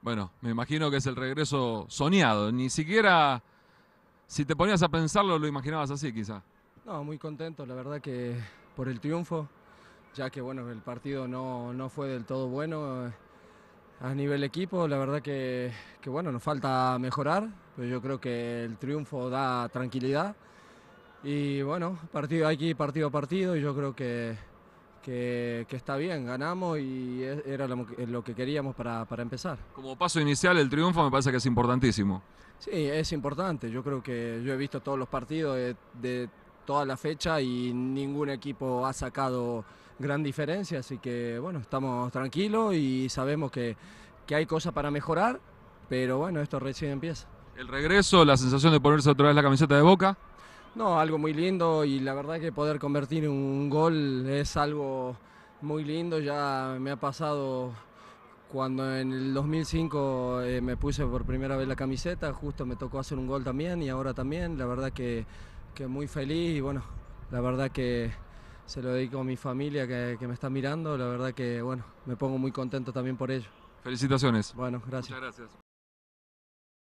Bueno, me imagino que es el regreso soñado. Ni siquiera si te ponías a pensarlo lo imaginabas así, quizá. No, muy contento, la verdad que por el triunfo, ya que bueno, el partido no, fue del todo bueno eh, a nivel equipo, la verdad que, que, bueno, nos falta mejorar, pero yo creo que el triunfo da tranquilidad. Y bueno, partido aquí, partido a partido, y yo creo que, que, está bien, ganamos y era lo, que queríamos para, empezar. Como paso inicial, el triunfo me parece que es importantísimo. Sí, es importante. Yo creo que yo he visto todos los partidos de, toda la fecha y ningún equipo ha sacado gran diferencia, así que bueno, estamos tranquilos y sabemos que, que hay cosas para mejorar, pero bueno, esto recién empieza. El regreso, la sensación de ponerse otra vez la camiseta de boca. No, algo muy lindo y la verdad que poder convertir un gol es algo muy lindo. Ya me ha pasado cuando en el 2005 eh, me puse por primera vez la camiseta, justo me tocó hacer un gol también y ahora también. La verdad que, muy feliz y bueno, la verdad que se lo dedico a mi familia que, que me está mirando. La verdad que bueno, me pongo muy contento también por ello. Felicitaciones. Bueno, gracias. Muchas gracias.